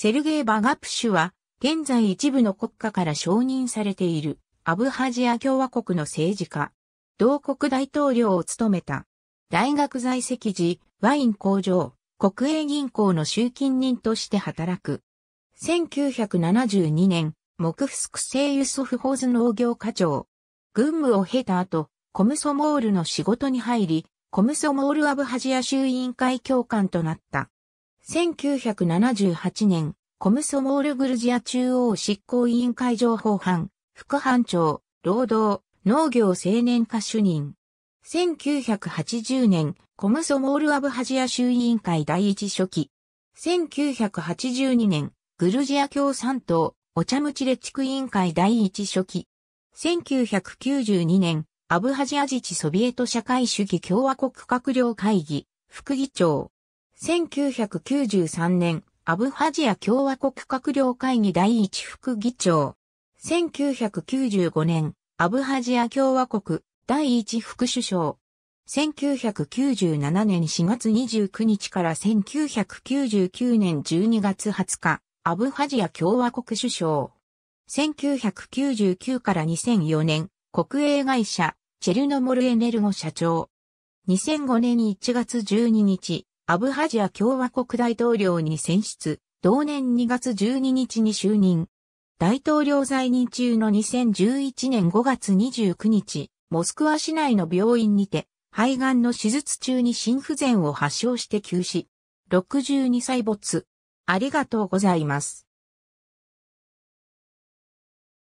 セルゲイ・バガプシュは、現在一部の国家から承認されている、アブハジア共和国の政治家。同国大統領を務めた。大学在籍時、ワイン工場、国営銀行の集金人として働く。1972年、モクフスク製ユ・ソフホーズ農業課長。軍務を経た後、コムソモールの仕事に入り、コムソモールアブハジア州委員会教官となった。1978年、コムソモールグルジア中央執行委員会情報班、副班長、労働、農業青年課主任。1980年、コムソモールアブハジア州委員会第一書記。1982年、グルジア共産党、お茶むちレ地区委員会第一書記。1992年、アブハジア自治ソビエト社会主義共和国閣僚会議、副議長。1993年、アブハジア共和国閣僚会議第一副議長。1995年、アブハジア共和国第一副首相。1997年4月29日から1999年12月20日、アブハジア共和国首相。1999から2004年、国営会社、チェルノモルエネルゴ社長。2005年1月12日、アブハジア共和国大統領に選出、同年2月12日に就任。大統領在任中の2011年5月29日、モスクワ市内の病院にて、肺がんの手術中に心不全を発症して急死。62歳没。ありがとうございます。